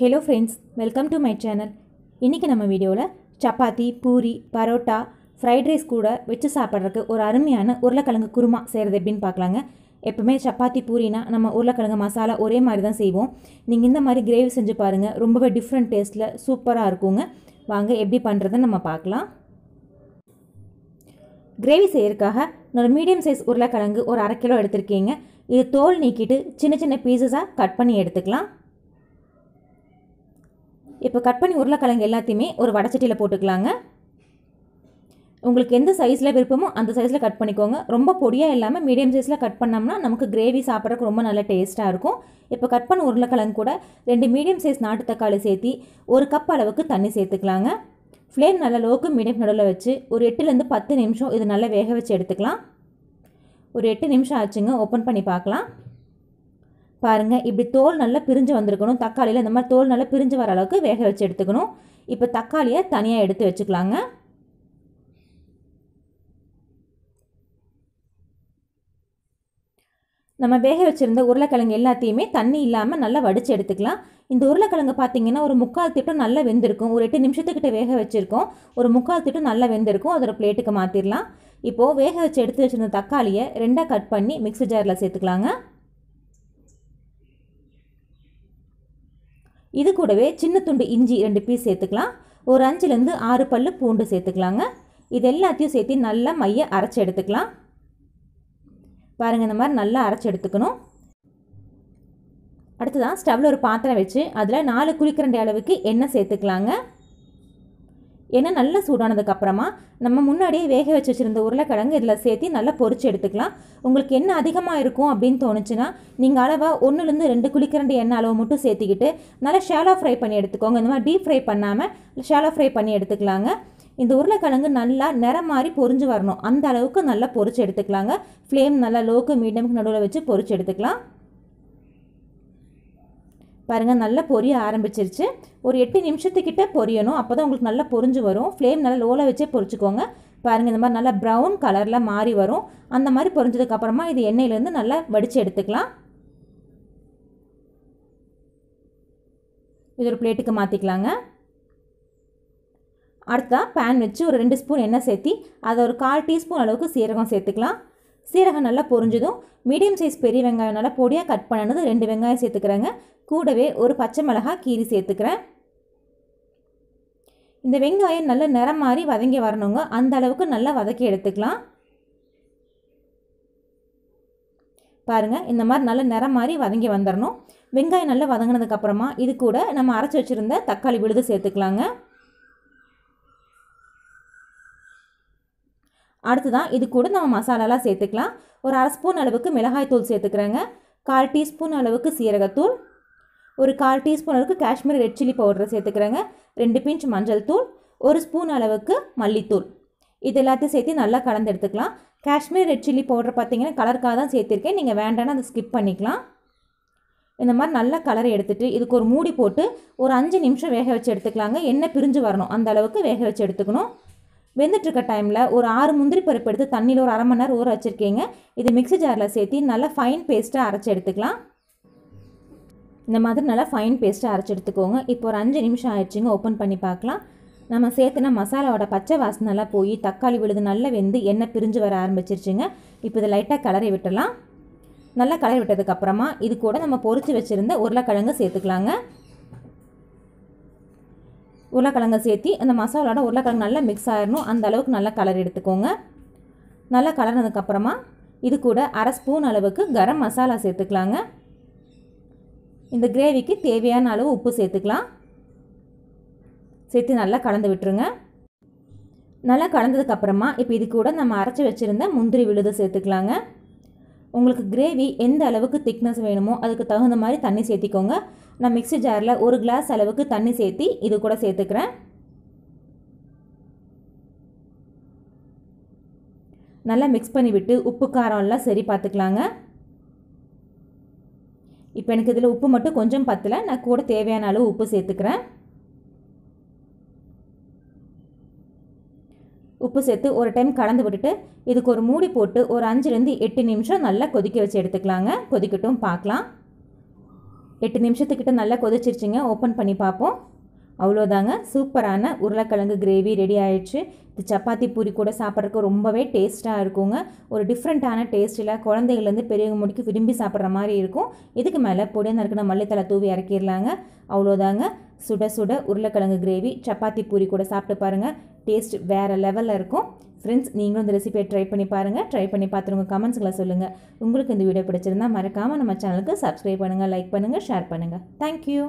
hello friends welcome to my channel இன்றைக்கி நம்ம வீடியோவில் சப்பாத்தி பூரி பரோட்டா ஃப்ரைட் ரைஸ் கூட வச்சு சாப்பிட்றதுக்கு ஒரு அருமையான உருளைக்கிழங்கு குருமா செய்கிறது எப்படின்னு பார்க்கலாங்க எப்போவுமே சப்பாத்தி பூரினா நம்ம உருளைக்கிழங்கு மசாலா ஒரே மாதிரி தான் செய்வோம் நீங்கள் இந்த மாதிரி கிரேவி செஞ்சு பாருங்கள் ரொம்பவே டிஃப்ரெண்ட் டேஸ்ட்டில் சூப்பராக இருக்குங்க வாங்க எப்படி பண்ணுறதுன்னு நம்ம பார்க்கலாம் கிரேவி செய்யறதுக்காக நான் மீடியம் சைஸ் உருளைக்கிழங்கு ஒரு அரை கிலோ எடுத்திருக்கீங்க இது தோல் நீக்கிட்டு சின்ன சின்ன பீசஸாக கட் பண்ணி எடுத்துக்கலாம் இப்போ கட் பண்ணி உருளைக்கிழங்கு எல்லாத்தையுமே ஒரு வடச்சட்டியில் போட்டுக்கலாங்க உங்களுக்கு எந்த சைஸில் விருப்பமோ அந்த சைஸில் கட் பண்ணிக்கோங்க ரொம்ப பொடியாக இல்லாமல் மீடியம் சைஸில் கட் பண்ணோம்னா நமக்கு கிரேவி சாப்பிட்றதுக்கு ரொம்ப நல்ல டேஸ்ட்டாக இருக்கும் இப்போ கட் பண்ண உருளைக்கிழங்கு கூட ரெண்டு மீடியம் சைஸ் நாட்டு தக்காளி சேர்த்தி ஒரு கப் அளவுக்கு தண்ணி சேர்த்துக்கலாங்க ஃப்ளேம் நல்லா லோக்கு மீடியம் நடுவில் வச்சு ஒரு எட்டுலேருந்து பத்து நிமிஷம் இது நல்லா வேக வச்சு எடுத்துக்கலாம் ஒரு எட்டு நிமிஷம் ஆச்சுங்க ஓப்பன் பண்ணி பார்க்கலாம் பாருங்கள் இப்படி தோல் நல்லா பிரிஞ்சு வந்திருக்கணும் தக்காளியில் இந்த மாதிரி தோல் நல்லா பிரிஞ்சு வர அளவுக்கு வேக வச்சு எடுத்துக்கணும் இப்போ தக்காளியை தனியாக எடுத்து வச்சுக்கலாங்க நம்ம வேக வச்சுருந்த உருளைக்கிழங்கு எல்லாத்தையுமே தண்ணி இல்லாமல் நல்லா வடித்து எடுத்துக்கலாம் இந்த உருளைக்கிழங்கு பார்த்திங்கன்னா ஒரு முக்கால் திட்டம் நல்லா வெந்திருக்கும் ஒரு எட்டு நிமிஷத்துக்கிட்ட வேக வச்சுருக்கோம் ஒரு முக்கால் திட்டம் நல்லா வெந்திருக்கும் அதோட பிளேட்டுக்கு மாற்றிடலாம் இப்போது வேக வச்சு எடுத்து வச்சுருந்த தக்காளியை ரெண்டாக கட் பண்ணி மிக்சி ஜாரில் சேர்த்துக்கலாங்க இது கூடவே சின்ன துண்டு இஞ்சி ரெண்டு பீஸ் சேர்த்துக்கலாம் ஒரு அஞ்சுலேருந்து ஆறு பல்லு பூண்டு சேர்த்துக்கலாங்க இது எல்லாத்தையும் சேர்த்து நல்லா மைய அரைச்சி எடுத்துக்கலாம் பாருங்கள் இந்த மாதிரி நல்லா அரைச்சி எடுத்துக்கணும் தான் ஸ்டவ்வில் ஒரு பாத்திரம் வச்சு அதில் நாலு குளிக்கரண்டி அளவுக்கு எண்ணெய் சேர்த்துக்கலாங்க ஏன்னா நல்லா சூடானதுக்கப்புறமா நம்ம முன்னாடியே வேக வச்சு வச்சுருந்த உருளைக்கிழங்கு இதில் சேர்த்து நல்லா பொறிச்சு எடுத்துக்கலாம் உங்களுக்கு என்ன அதிகமாக இருக்கும் அப்படின்னு தோணுச்சுன்னா நீங்கள் அளவாக ஒன்றுலேருந்து ரெண்டு குளிக்கரண்டு எண்ணெய் அளவு மட்டும் சேர்த்துக்கிட்டு நல்லா ஷேலோ ஃப்ரை பண்ணி எடுத்துக்கோங்க இந்த மாதிரி டீப் ஃப்ரை பண்ணாமல் ஷேலோ ஃப்ரை பண்ணி எடுத்துக்கலாங்க இந்த உருளைக்கிழங்கு நல்லா நிறம் மாதிரி பொறிஞ்சு வரணும் அந்த அளவுக்கு நல்லா பொறிச்சு எடுத்துக்கலாங்க ஃப்ளேம் நல்லா லோக்கு மீடியமுக்கு நடுவில் வச்சு பொறிச்சு எடுத்துக்கலாம் பாருங்கள் நல்லா பொரிய ஆரம்பிச்சிருச்சு ஒரு எட்டு நிமிஷத்துக்கிட்ட பொரியணும் அப்போ தான் உங்களுக்கு நல்லா பொரிஞ்சு வரும் ஃப்ளேம் நல்லா லோவில் வச்சே பொறிச்சிக்கோங்க பாருங்கள் இந்த மாதிரி நல்லா ப்ரௌன் கலரில் மாறி வரும் அந்த மாதிரி பொரிஞ்சதுக்கப்புறமா இது எண்ணெயிலேருந்து நல்லா வடித்து எடுத்துக்கலாம் இது ஒரு பிளேட்டுக்கு மாற்றிக்கலாங்க அடுத்தா பேன் வச்சு ஒரு ரெண்டு ஸ்பூன் எண்ணெய் சேர்த்தி அதை ஒரு கால் டீஸ்பூன் அளவுக்கு சீரகம் சேர்த்துக்கலாம் சீரகம் நல்லா பொரிஞ்சதும் மீடியம் சைஸ் பெரிய வெங்காயம் நல்லா பொடியாக கட் பண்ணணும் ரெண்டு வெங்காயம் சேர்த்துக்கிறேங்க கூடவே ஒரு பச்சை மிளகாய் கீரி சேர்த்துக்கிறேன் இந்த வெங்காயம் நல்ல நிறம் மாறி வதங்கி வரணுங்க அந்த அளவுக்கு நல்லா வதக்கி எடுத்துக்கலாம் பாருங்கள் இந்த மாதிரி நல்ல நிறம் மாறி வதங்கி வந்துடணும் வெங்காயம் நல்லா வதங்கினதுக்கப்புறமா இது கூட நம்ம அரைச்சி வச்சுருந்த தக்காளி விழுது சேர்த்துக்கலாங்க தான் இது கூட நம்ம மசாலாலாம் சேர்த்துக்கலாம் ஒரு அரை ஸ்பூன் அளவுக்கு மிளகாய் தூள் சேர்த்துக்கிறேங்க கால் டீஸ்பூன் அளவுக்கு சீரகத்தூள் ஒரு கால் டீஸ்பூன் அளவுக்கு காஷ்மீர் ரெட் சில்லி பவுடரை சேர்த்துக்கிறேங்க ரெண்டு பிஞ்ச் மஞ்சள் தூள் ஒரு ஸ்பூன் அளவுக்கு மல்லித்தூள் இது எல்லாத்தையும் சேர்த்து நல்லா கலந்து எடுத்துக்கலாம் காஷ்மீர் ரெட் சில்லி பவுடர் பார்த்தீங்கன்னா கலருக்காக தான் சேர்த்துருக்கேன் நீங்கள் வேண்டாம்னா அதை ஸ்கிப் பண்ணிக்கலாம் இந்த மாதிரி நல்லா கலரை எடுத்துகிட்டு இதுக்கு ஒரு மூடி போட்டு ஒரு அஞ்சு நிமிஷம் வேக வச்சு எடுத்துக்கலாங்க எண்ணெய் பிரிஞ்சு வரணும் அந்த அளவுக்கு வேக வச்சு எடுத்துக்கணும் வெந்துட்டுருக்க டைமில் ஒரு ஆறு முந்திரி பருப்பு எடுத்து தண்ணியில் ஒரு அரை மணி நேரம் ஊற வச்சுருக்கீங்க இது மிக்சி ஜாரில் சேர்த்து நல்லா ஃபைன் பேஸ்ட்டாக அரைச்சி எடுத்துக்கலாம் இந்த மாதிரி நல்லா ஃபைன் பேஸ்ட்டாக அரைச்சி எடுத்துக்கோங்க இப்போ ஒரு அஞ்சு நிமிஷம் ஆயிடுச்சுங்க ஓப்பன் பண்ணி பார்க்கலாம் நம்ம சேர்த்துனா மசாலாவோட பச்சை வாசனெல்லாம் போய் தக்காளி விழுது நல்லா வெந்து எண்ணெய் பிரிஞ்சு வர ஆரம்பிச்சிருச்சுங்க இப்போ இதை லைட்டாக கலரை விட்டலாம் நல்லா கலரை விட்டதுக்கப்புறமா இது கூட நம்ம பொறிச்சு வச்சுருந்த உருளைக்கிழங்கு சேர்த்துக்கலாங்க உருளைக்கிழங்கை சேர்த்து அந்த மசாலோட உருளைக்கிழங்கு நல்லா மிக்ஸ் ஆயிடணும் அந்த அளவுக்கு நல்லா கலர் எடுத்துக்கோங்க நல்லா கலர்னதுக்கப்புறமா இது கூட அரை ஸ்பூன் அளவுக்கு கரம் மசாலா சேர்த்துக்கலாங்க இந்த கிரேவிக்கு தேவையான அளவு உப்பு சேர்த்துக்கலாம் சேர்த்து நல்லா கலந்து விட்டுருங்க நல்லா கலந்ததுக்கப்புறமா இப்போ இது கூட நம்ம அரைச்சி வச்சுருந்த முந்திரி விழுது சேர்த்துக்கலாங்க உங்களுக்கு கிரேவி எந்த அளவுக்கு திக்னஸ் வேணுமோ அதுக்கு தகுந்த மாதிரி தண்ணி சேர்த்திக்கோங்க நான் மிக்சி ஜாரில் ஒரு கிளாஸ் அளவுக்கு தண்ணி சேர்த்து இது கூட சேர்த்துக்கிறேன் நல்லா மிக்ஸ் பண்ணிவிட்டு உப்பு காரம்லாம் சரி பார்த்துக்கலாங்க இப்போ எனக்கு இதில் உப்பு மட்டும் கொஞ்சம் பத்தலை நான் கூட தேவையான அளவு உப்பு சேர்த்துக்கிறேன் உப்பு சேர்த்து ஒரு டைம் கலந்து விட்டுட்டு இதுக்கு ஒரு மூடி போட்டு ஒரு அஞ்சுலேருந்து எட்டு நிமிஷம் நல்லா கொதிக்க வச்சு எடுத்துக்கலாங்க கொதிக்கட்டும் பார்க்கலாம் எட்டு நிமிஷத்துக்கிட்ட நல்லா கொதிச்சிருச்சுங்க ஓப்பன் பண்ணி பார்ப்போம் அவ்வளோதாங்க சூப்பரான உருளைக்கிழங்கு கிரேவி ரெடி ஆயிடுச்சு இது சப்பாத்தி பூரி கூட சாப்பிட்றதுக்கு ரொம்பவே டேஸ்ட்டாக இருக்குங்க ஒரு டிஃப்ரெண்ட்டான டேஸ்ட்டில் குழந்தைகள்லேருந்து பெரியவங்க முடிக்கு விரும்பி சாப்பிட்ற மாதிரி இருக்கும் இதுக்கு மேலே பொடியாக நறுக்கின மல்லித்தலை தூவி இறக்கிடலாங்க அவ்வளோதாங்க சுட சுட உருளைக்கிழங்கு கிரேவி சப்பாத்தி பூரி கூட சாப்பிட்டு பாருங்கள் டேஸ்ட் வேறு லெவலில் இருக்கும் ஃப்ரெண்ட்ஸ் நீங்களும் இந்த ரெசிபியை ட்ரை பண்ணி பாருங்கள் ட்ரை பண்ணி பார்த்துருங்க கமெண்ட்ஸுங்களை சொல்லுங்கள் உங்களுக்கு இந்த வீடியோ பிடிச்சிருந்தால் மறக்காமல் நம்ம சேனலுக்கு சப்ஸ்கிரைப் பண்ணுங்கள் லைக் பண்ணுங்கள் ஷேர் பண்ணுங்கள் தேங்க்யூ